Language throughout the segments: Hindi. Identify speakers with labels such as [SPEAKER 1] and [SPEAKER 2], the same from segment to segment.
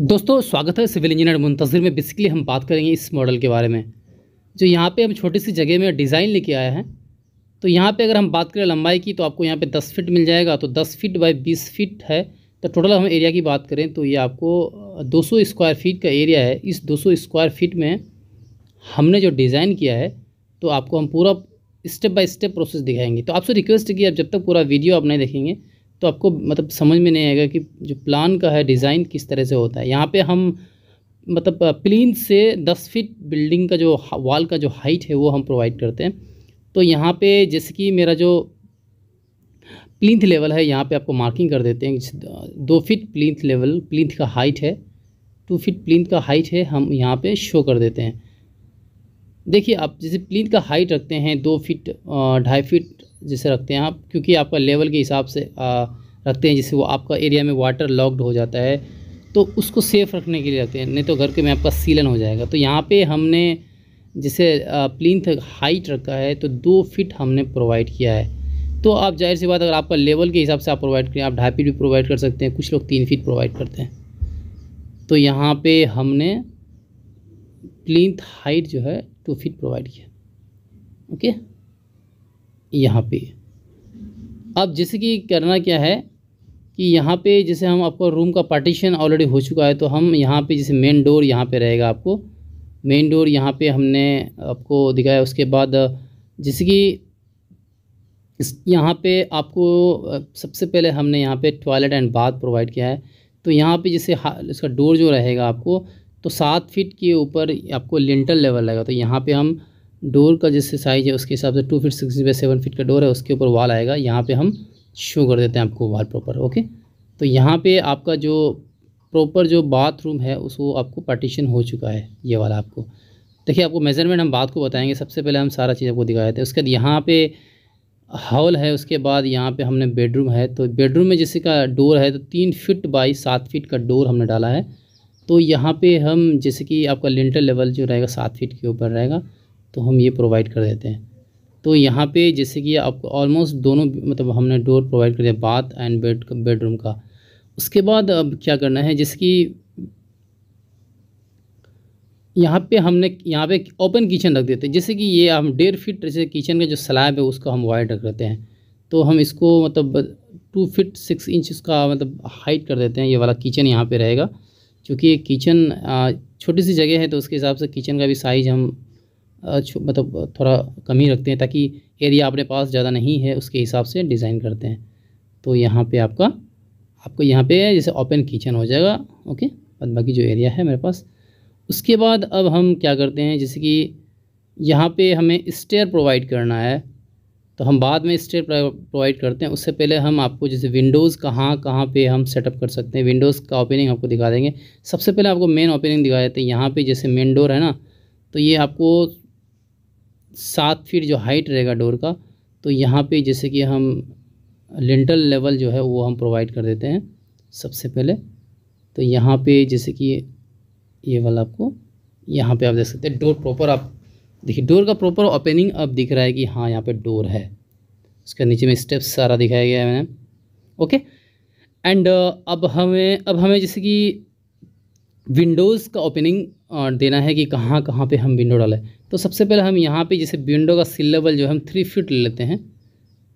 [SPEAKER 1] दोस्तों स्वागत है सिविल इंजीनियर मुंतज़िर में बेसिकली हम बात करेंगे इस मॉडल के बारे में जो यहाँ पे हम छोटी सी जगह में डिज़ाइन लेके आया है तो यहाँ पे अगर हम बात करें लंबाई की तो आपको यहाँ पे 10 फीट मिल जाएगा तो 10 फीट बाई 20 फीट है तो टोटल हम एरिया की बात करें तो ये आपको दो स्क्वायर फीट का एरिया है इस दो स्क्वायर फीट में हमने जो डिज़ाइन किया है तो आपको हम पूरा स्टेप बाय स्टेप प्रोसेस दिखाएंगे तो आपसे रिक्वेस्ट है कि आप जब तक पूरा वीडियो आप नहीं देखेंगे तो आपको मतलब समझ में नहीं आएगा कि जो प्लान का है डिज़ाइन किस तरह से होता है यहाँ पे हम मतलब प्लीन से दस फीट बिल्डिंग का जो वॉल का जो हाइट है वो हम प्रोवाइड करते हैं तो यहाँ पे जैसे कि मेरा जो प्लिंथ लेवल है यहाँ पे आपको मार्किंग कर देते हैं दो फिट प्लिंथ लेवल प्लिंथ का हाइट है टू फिट प्लिंथ का हाइट है हम यहाँ पे शो कर देते हैं देखिए आप जैसे प्लिंथ का हाइट रखते हैं दो फिट ढाई फिट जैसे रखते हैं आप क्योंकि आपका लेवल के हिसाब से आ, रखते हैं जिससे वो आपका एरिया में वाटर लॉक्ड हो जाता है तो उसको सेफ़ रखने के लिए रखते हैं नहीं तो घर के में आपका सीलन हो जाएगा तो यहाँ पे हमने जैसे प्लिंथ हाइट रखा है तो दो फिट हमने प्रोवाइड किया है तो आप जाहिर सी बात अगर आपका लेवल के हिसाब से आप प्रोवाइड करें आप ढाई फीट भी प्रोवाइड कर सकते हैं कुछ लोग तीन फीट प्रोवाइड करते हैं तो यहाँ पर हमने प्लिंथ हाइट जो है टू फिट प्रोवाइड किया ओके यहाँ पे अब जैसे कि करना क्या है कि यहाँ पे जैसे हम आपको रूम का पार्टीशन ऑलरेडी हो चुका है तो हम यहाँ पे जैसे मेन डोर यहाँ पे रहेगा आपको मेन डोर यहाँ पे हमने आपको दिखाया उसके बाद जैसे कि यहाँ पे आपको सबसे पहले हमने यहाँ पे टॉयलेट एंड बाथ प्रोवाइड किया है तो यहाँ पे जैसे इसका डोर जो रहेगा आपको तो सात फीट के ऊपर आपको लिंटल लेवल रहेगा तो यहाँ पर हम डोर का जैसे साइज़ है उसके हिसाब से two feet six by seven feet का डोर है उसके ऊपर वाल आएगा यहाँ पे हम शो कर देते हैं आपको वाल प्रॉपर ओके तो यहाँ पे आपका जो प्रॉपर जो बाथरूम है उसको आपको पार्टीशन हो चुका है ये वाला आपको देखिए आपको मेज़रमेंट हम बात को बताएंगे सबसे पहले हम सारा चीज़ आपको दिखाए थे उसके बाद यहाँ पर हॉल है उसके बाद यहाँ पर हमने बेडरूम है तो बेडरूम में जैसे का डोर है तो तीन फिट बाई सात फिट का डोर हमने डाला है तो यहाँ पर हम जैसे कि आपका लिंटर लेवल जो रहेगा सात फिट के ऊपर रहेगा तो हम ये प्रोवाइड कर देते हैं तो यहाँ पे जैसे कि आपको ऑलमोस्ट दोनों मतलब हमने डोर प्रोवाइड कर दिया बाथ एंड बेड बेडरूम का उसके बाद अब क्या करना है जैसे कि यहाँ पे हमने यहाँ पे ओपन किचन रख देते हैं जैसे कि ये हम डेढ़ फिट जैसे किचन का जो स्लैब है उसका हम वाइड रख देते हैं तो हम इसको मतलब टू फिट सिक्स इंच का मतलब हाइट कर देते हैं ये वाला किचन यहाँ पे रहेगा क्योंकि किचन छोटी सी जगह है तो उसके हिसाब से किचन का भी साइज़ हम मतलब थोड़ा कम ही रखते हैं ताकि एरिया अपने पास ज़्यादा नहीं है उसके हिसाब से डिज़ाइन करते हैं तो यहाँ पे आपका आपको यहाँ पे जैसे ओपन किचन हो जाएगा ओके और बाकी जो एरिया है मेरे पास उसके बाद अब हम क्या करते हैं जैसे कि यहाँ पे हमें स्टेयर प्रोवाइड करना है तो हम बाद में स्टेयर प्रोवाइड करते हैं उससे पहले हम आपको जैसे विंडोज़ कहाँ कहाँ पे हम सेटअप कर सकते हैं विंडोज़ का ओपनिंग आपको दिखा देंगे सबसे पहले आपको मेन ओपनिंग दिखा देते हैं यहाँ पर जैसे मेन डोर है ना तो ये आपको सात फीट जो हाइट रहेगा डोर का तो यहाँ पे जैसे कि हम लेंटल लेवल जो है वो हम प्रोवाइड कर देते हैं सबसे पहले तो यहाँ पे जैसे कि ये वाला आपको यहाँ पे आप देख सकते हैं डोर प्रॉपर आप देखिए डोर का प्रॉपर ओपनिंग अब दिख रहा है कि हाँ यहाँ पे डोर है उसके नीचे में स्टेप्स सारा दिखाया गया है मैंने ओके एंड अब हमें अब हमें जैसे कि विंडोज़ का ओपनिंग देना है कि कहाँ कहाँ पे हम विंडो डालें तो सबसे पहले हम यहाँ पे जैसे विंडो का सिल लेवल जो हम थ्री फीट ले लेते हैं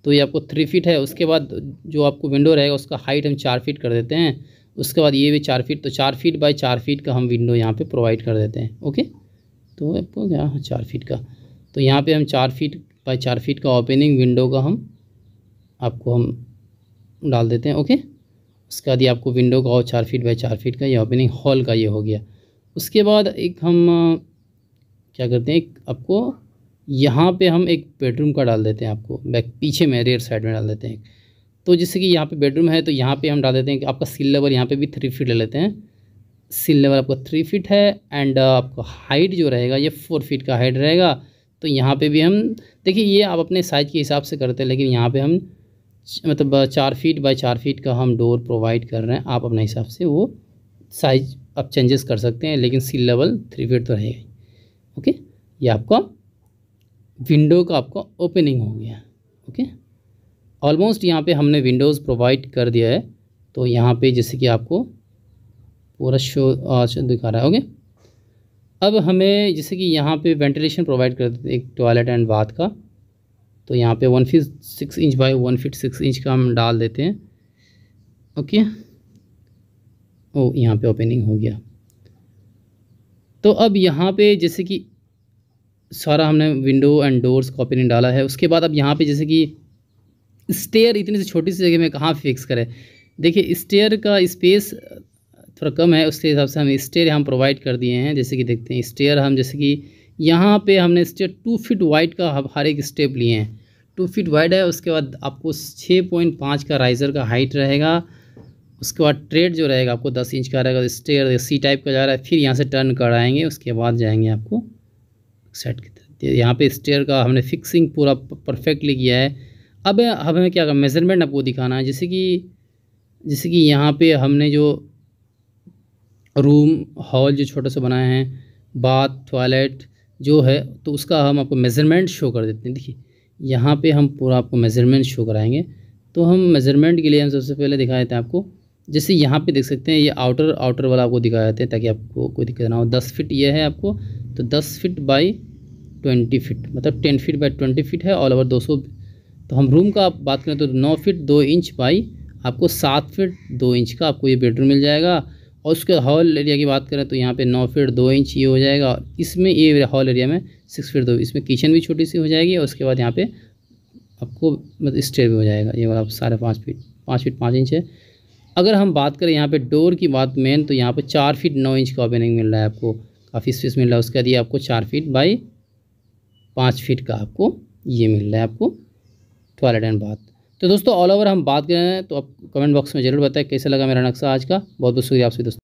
[SPEAKER 1] तो ये आपको थ्री फीट है उसके बाद जो आपको विंडो रहेगा उसका हाइट हम चार फीट कर देते हैं उसके बाद ये भी चार फीट तो चार फीट बाई चार फीट का हम विंडो यहाँ पर प्रोवाइड कर देते हैं ओके तो आपको क्या हाँ, चार फीट का तो यहाँ पर हम चार फीट बाई चार फीट का ओपनिंग विंडो का हम आपको हम डाल देते हैं ओके उसके बाद ये आपको विंडो का हो चार फीट बाई चार फीट का ये ओपनिंग हॉल का ये हो गया उसके बाद एक हम क्या करते हैं एक आपको यहाँ पे हम एक बेडरूम का डाल देते हैं आपको बैक पीछे में रेयर साइड में डाल देते हैं तो जैसे कि यहाँ पे बेडरूम है तो यहाँ पे हम डाल देते हैं कि आपका सील लेवल यहाँ पे भी थ्री फीट ले लेते हैं सील लेवल आपका थ्री फीट है एंड आपका हाइट जो रहेगा ये फोर फीट का हाइट रहेगा तो यहाँ पर भी हम देखिए ये आप अपने साइज़ के हिसाब से करते हैं लेकिन यहाँ पर हम मतलब चार फीट बाय चार फीट का हम डोर प्रोवाइड कर रहे हैं आप अपने हिसाब से वो साइज आप चेंजेस कर सकते हैं लेकिन सील लेवल थ्री फीट तो रहेगा ओके ये आपका विंडो का आपका ओपनिंग हो गया ओके ऑलमोस्ट यहाँ पे हमने विंडोज़ प्रोवाइड कर दिया है तो यहाँ पे जैसे कि आपको पूरा शो, शो दिखा रहा है ओके अब हमें जैसे कि यहाँ पे वेंटिलेशन प्रोवाइड कर देते एक टॉयलेट एंड बाथ का तो यहाँ पे one feet six inch by one feet six inch का हम डाल देते हैं ओके ओ यहाँ पे ओपनिंग हो गया तो अब यहाँ पे जैसे कि सारा हमने विंडो एंड डोर्स का ओपनिंग डाला है उसके बाद अब यहाँ पे जैसे कि स्टेयर इतनी सी छोटी सी जगह में कहाँ फिक्स करें देखिए स्टेयर का स्पेस थोड़ा कम है उसके हिसाब से हम स्टेयर हम प्रोवाइड कर दिए हैं जैसे कि देखते हैं स्टेयर हम जैसे कि यहाँ पे हमने स्टेयर टू फिट वाइड का हर एक स्टेप लिए हैं टू फीट वाइड है उसके बाद आपको छः पॉइंट पाँच का राइज़र का हाइट रहेगा उसके बाद ट्रेड जो रहेगा आपको दस इंच का रहेगा स्टेयर सी टाइप का जा रहा है फिर यहाँ से टर्न कराएंगे उसके बाद जाएंगे आपको सेट की तरफ तो यहाँ पे स्टेयर का हमने फिक्सिंग पूरा परफेक्टली किया है अब अब हमें क्या मेज़रमेंट आपको दिखाना है जैसे कि जैसे कि यहाँ पर हमने जो रूम हॉल जो छोटे से बनाए हैं बाथ टॉयलेट जो है तो उसका हम आपको मेज़रमेंट शो कर देते हैं देखिए यहाँ पे हम पूरा आपको मेज़रमेंट शो कराएंगे तो हम मेज़रमेंट के लिए हम सबसे पहले दिखा देते हैं आपको जैसे यहाँ पे देख सकते हैं ये आउटर आउटर वाला आपको दिखा देते हैं ताकि आपको कोई दिक्कत ना हो दस फिट ये है आपको तो दस फिट बाई ट्वेंटी फिट मतलब ten feet by twenty feet है ऑल ओवर दो सौ तो हम रूम का आप बात करें तो नौ फिट दो इंच बाई आपको सात फिट दो इंच का आपको ये बेडरूम मिल जाएगा और उसके हॉल एरिया की बात करें तो यहाँ पे नौ फीट दो इंच ये हो जाएगा और इसमें ये हॉल एरिया में सिक्स फीट दो इसमें किचन भी छोटी सी हो जाएगी और उसके बाद यहाँ पे आपको मतलब स्टेयर भी हो जाएगा ये वाला साढ़े पाँच फीट पाँच फीट पाँच इंच है अगर हम बात करें यहाँ पे डोर की बात मेन तो यहाँ पर चार फीट नौ इंच का ओपनिंग मिल रहा है आपको काफ़ी स्पेस मिल रहा है उसके बाद ये आपको चार फीट बाई पाँच फीट का आपको ये मिल रहा है आपको टॉयलेट एंड बाथ तो दोस्तों ऑल ओवर हम बात करें तो आप कमेंट बॉक्स में ज़रूर बताएं कैसे लगा मेरा नक्शा आज का बहुत बहुत शुक्रिया आपसे दोस्तों